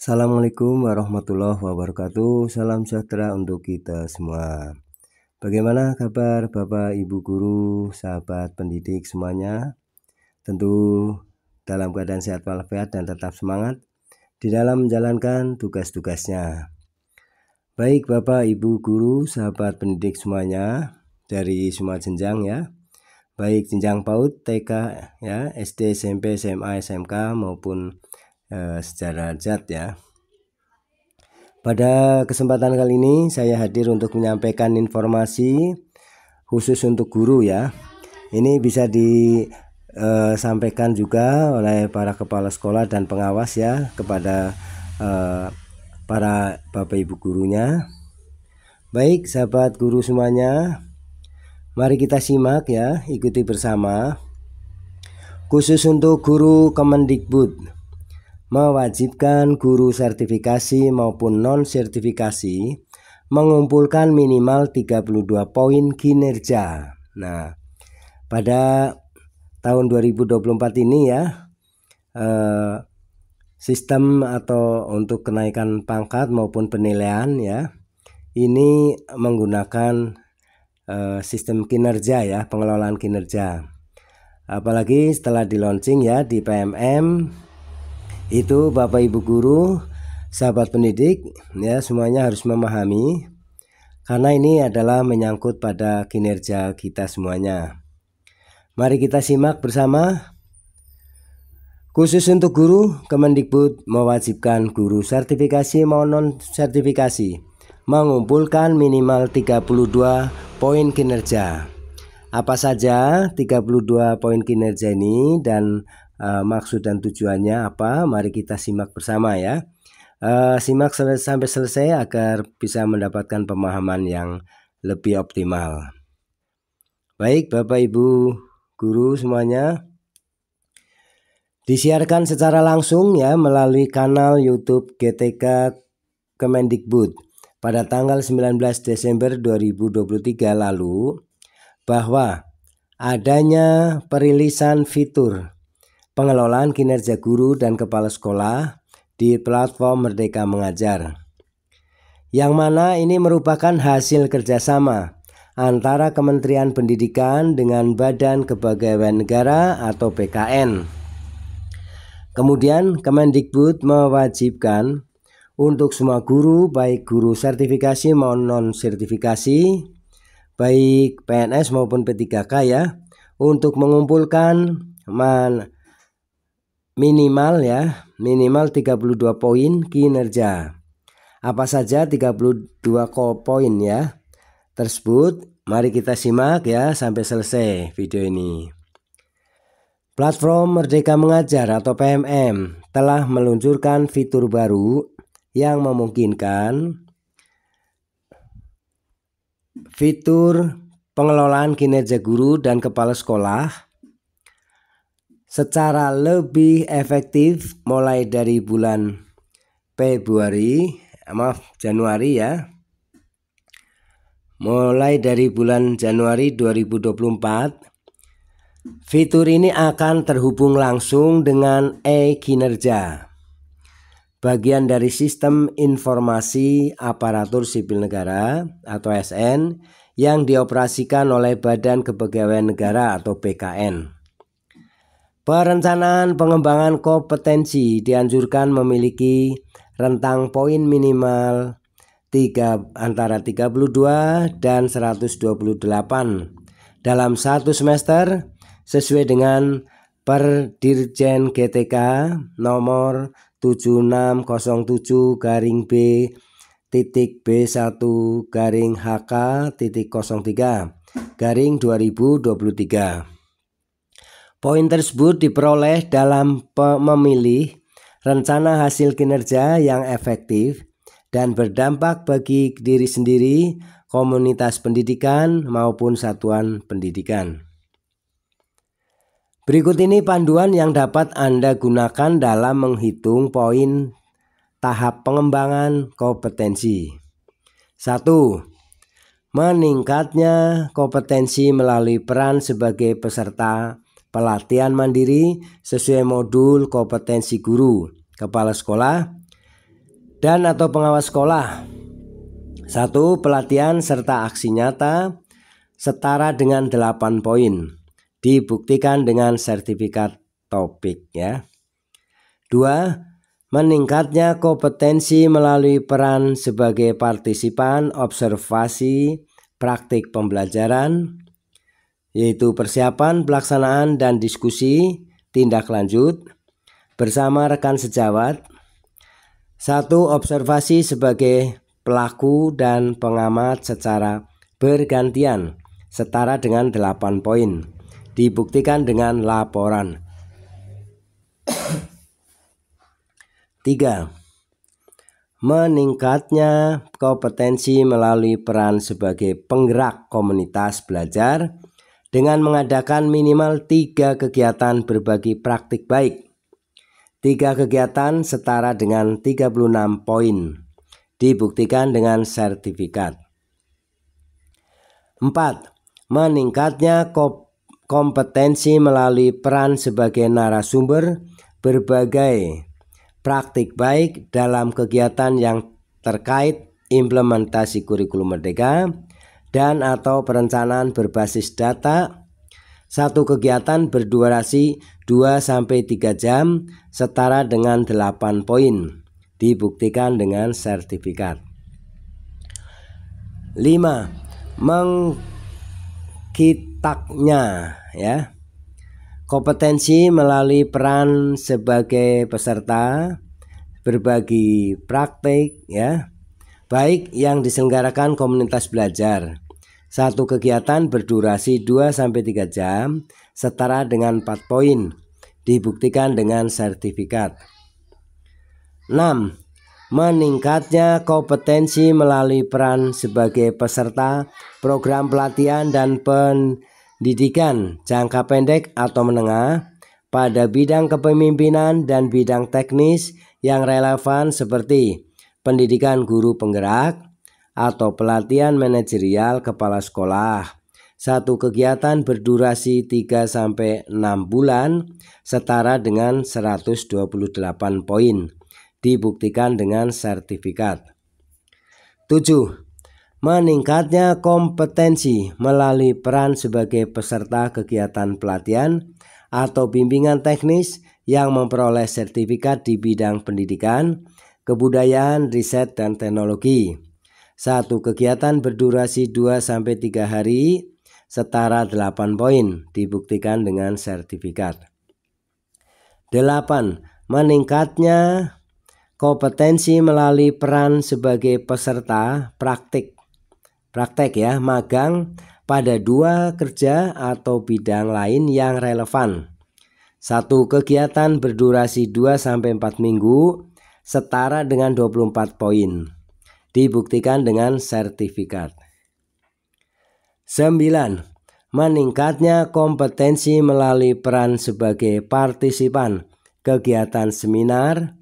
Assalamualaikum warahmatullahi wabarakatuh. Salam sejahtera untuk kita semua. Bagaimana kabar Bapak Ibu guru, sahabat pendidik semuanya? Tentu dalam keadaan sehat walafiat dan tetap semangat di dalam menjalankan tugas-tugasnya. Baik Bapak Ibu guru, sahabat pendidik semuanya dari semua jenjang ya. Baik jenjang PAUD, TK ya, SD, SMP, SMA, SMK maupun Eh, secara zat ya. Pada kesempatan kali ini saya hadir untuk menyampaikan informasi khusus untuk guru ya. Ini bisa disampaikan eh, juga oleh para kepala sekolah dan pengawas ya kepada e, para bapak ibu gurunya. Baik sahabat guru semuanya, mari kita simak ya, ikuti bersama. Khusus untuk guru Kemendikbud mewajibkan guru sertifikasi maupun non-sertifikasi mengumpulkan minimal 32 poin kinerja. Nah, pada tahun 2024 ini ya eh, sistem atau untuk kenaikan pangkat maupun penilaian ya ini menggunakan eh, sistem kinerja ya pengelolaan kinerja. Apalagi setelah di launching ya di PMM itu Bapak Ibu guru, sahabat pendidik ya semuanya harus memahami karena ini adalah menyangkut pada kinerja kita semuanya. Mari kita simak bersama. Khusus untuk guru, Kemendikbud mewajibkan guru sertifikasi maupun non sertifikasi mengumpulkan minimal 32 poin kinerja. Apa saja 32 poin kinerja ini dan Eh, maksud dan tujuannya apa. Mari kita simak bersama ya. Uh, simak sel sampai selesai agar bisa mendapatkan pemahaman yang lebih optimal. Baik, Bapak Ibu guru semuanya. Disiarkan secara langsung ya melalui kanal YouTube GTK Kemendikbud pada tanggal 19 Desember 2023 lalu bahwa adanya perilisan fitur pengelolaan kinerja guru dan kepala sekolah di platform Merdeka Mengajar. Yang mana ini merupakan hasil kerjasama antara Kementerian Pendidikan dengan Badan Kepegawaian Negara atau BKN. Kemudian Kemendikbud mewajibkan untuk semua guru baik guru sertifikasi maupun non sertifikasi baik PNS maupun P3K ya untuk mengumpulkan man, minimal ya, minimal 32 poin kinerja. Apa saja 32 poin ya tersebut? Mari kita simak ya sampai selesai video ini. Platform Merdeka Mengajar atau PMM telah meluncurkan fitur baru yang memungkinkan fitur pengelolaan kinerja guru dan kepala sekolah secara lebih efektif mulai dari bulan Februari, eh, maaf Januari ya. Mulai dari bulan Januari 2024, fitur ini akan terhubung langsung dengan e-kinerja. Bagian dari sistem informasi aparatur sipil negara atau SN yang dioperasikan oleh Badan Kepegawaian Negara atau BKN. Perencanaan pengembangan kompetensi dianjurkan memiliki rentang poin minimal 3, antara 32 dan 128 dalam satu semester sesuai dengan Perdirjen GTK nomor 7607 garing B titik B1 garing HK titik 03 garing 2023. Poin tersebut diperoleh dalam memilih rencana hasil kinerja yang efektif dan berdampak bagi diri sendiri, komunitas pendidikan, maupun satuan pendidikan. Berikut ini panduan yang dapat Anda gunakan dalam menghitung poin tahap pengembangan kompetensi. 1. Meningkatnya kompetensi melalui peran sebagai peserta pelatihan mandiri sesuai modul kompetensi guru, kepala sekolah, dan atau pengawas sekolah. Satu, pelatihan serta aksi nyata setara dengan 8 poin. Dibuktikan dengan sertifikat topik ya. Dua, meningkatnya kompetensi melalui peran sebagai partisipan, observasi, praktik pembelajaran, yaitu persiapan pelaksanaan dan diskusi tindak lanjut bersama rekan sejawat. Satu observasi sebagai pelaku dan pengamat secara bergantian setara dengan 8 poin. Dibuktikan dengan laporan. 3. Meningkatnya kompetensi melalui peran sebagai penggerak komunitas belajar dengan mengadakan minimal tiga kegiatan berbagi praktik baik. Tiga kegiatan setara dengan 36 poin, dibuktikan dengan sertifikat. 4. Meningkatnya kompetensi melalui peran sebagai narasumber berbagai praktik baik dalam kegiatan yang terkait implementasi kurikulum merdeka dan atau perencanaan berbasis data. Satu kegiatan berdurasi 2-3 jam setara dengan 8 poin. Dibuktikan dengan sertifikat. 5. Mengkitaknya ya. Kompetensi melalui peran sebagai peserta berbagi praktik ya baik yang diselenggarakan komunitas belajar. Satu kegiatan berdurasi 2-3 jam setara dengan 4 poin, dibuktikan dengan sertifikat. 6. Meningkatnya kompetensi melalui peran sebagai peserta program pelatihan dan pendidikan jangka pendek atau menengah pada bidang kepemimpinan dan bidang teknis yang relevan seperti pendidikan guru penggerak, atau pelatihan manajerial kepala sekolah. Satu kegiatan berdurasi 3-6 bulan setara dengan 128 poin. Dibuktikan dengan sertifikat. 7. Meningkatnya kompetensi melalui peran sebagai peserta kegiatan pelatihan atau bimbingan teknis yang memperoleh sertifikat di bidang pendidikan, kebudayaan, riset, dan teknologi. Satu kegiatan berdurasi 2-3 hari setara 8 poin dibuktikan dengan sertifikat. 8. Meningkatnya kompetensi melalui peran sebagai peserta praktik praktek ya magang pada dua kerja atau bidang lain yang relevan. Satu kegiatan berdurasi 2 sampai 4 minggu setara dengan 24 poin. Dibuktikan dengan sertifikat. 9. Meningkatnya kompetensi melalui peran sebagai partisipan kegiatan seminar,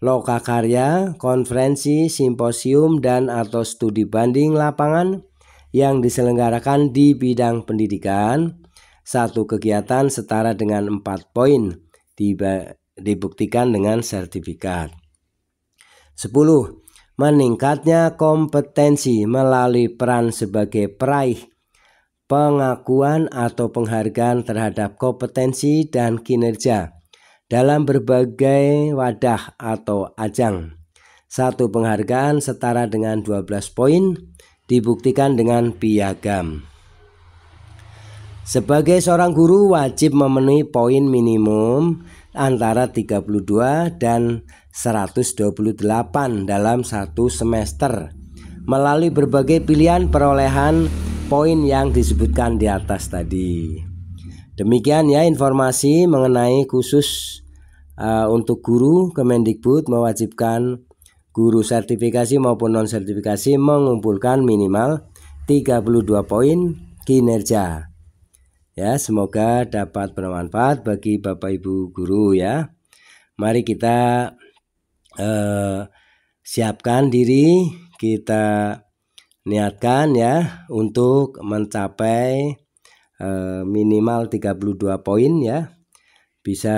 lokakarya, konferensi, simposium, dan atau studi banding lapangan yang diselenggarakan di bidang pendidikan. Satu kegiatan setara dengan 4 poin dibuktikan dengan sertifikat. 10. Meningkatnya kompetensi melalui peran sebagai peraih pengakuan atau penghargaan terhadap kompetensi dan kinerja dalam berbagai wadah atau ajang. Satu penghargaan setara dengan 12 poin dibuktikan dengan piagam. Sebagai seorang guru wajib memenuhi poin minimum antara 32 dan 128 dalam satu semester melalui berbagai pilihan perolehan poin yang disebutkan di atas tadi. Demikian ya informasi mengenai khusus uh, untuk guru Kemendikbud mewajibkan guru sertifikasi maupun non sertifikasi mengumpulkan minimal 32 poin kinerja Ya, semoga dapat bermanfaat bagi Bapak Ibu guru ya. Mari kita eh, siapkan diri, kita niatkan ya untuk mencapai eh, minimal 32 poin ya. Bisa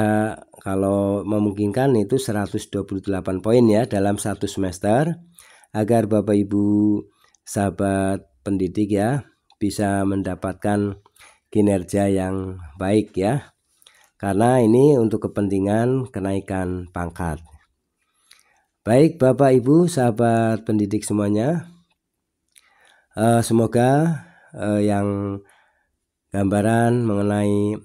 kalau memungkinkan itu 128 poin ya dalam satu semester agar Bapak Ibu sahabat pendidik ya bisa mendapatkan kinerja yang baik ya. Karena ini untuk kepentingan kenaikan pangkat. Baik Bapak Ibu sahabat pendidik semuanya. Eh, semoga eh, yang gambaran mengenai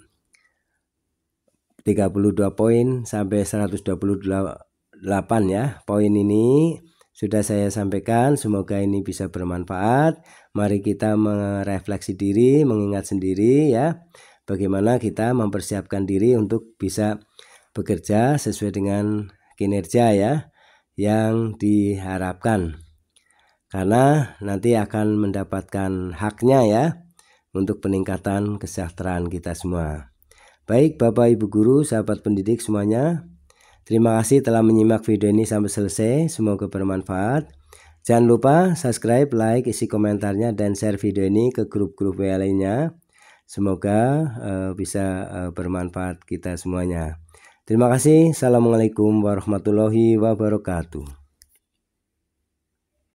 32 poin sampai 128 ya. Poin ini sudah saya sampaikan, semoga ini bisa bermanfaat. Mari kita merefleksi diri, mengingat sendiri ya, bagaimana kita mempersiapkan diri untuk bisa bekerja sesuai dengan kinerja ya yang diharapkan. Karena nanti akan mendapatkan haknya ya untuk peningkatan kesejahteraan kita semua. Baik Bapak Ibu guru, sahabat pendidik semuanya, Terima kasih telah menyimak video ini sampai selesai. Semoga bermanfaat. Jangan lupa subscribe, like, isi komentarnya, dan share video ini ke grup-grup WA lainnya. Semoga uh, bisa uh, bermanfaat kita semuanya. Terima kasih. Assalamualaikum warahmatullahi wabarakatuh.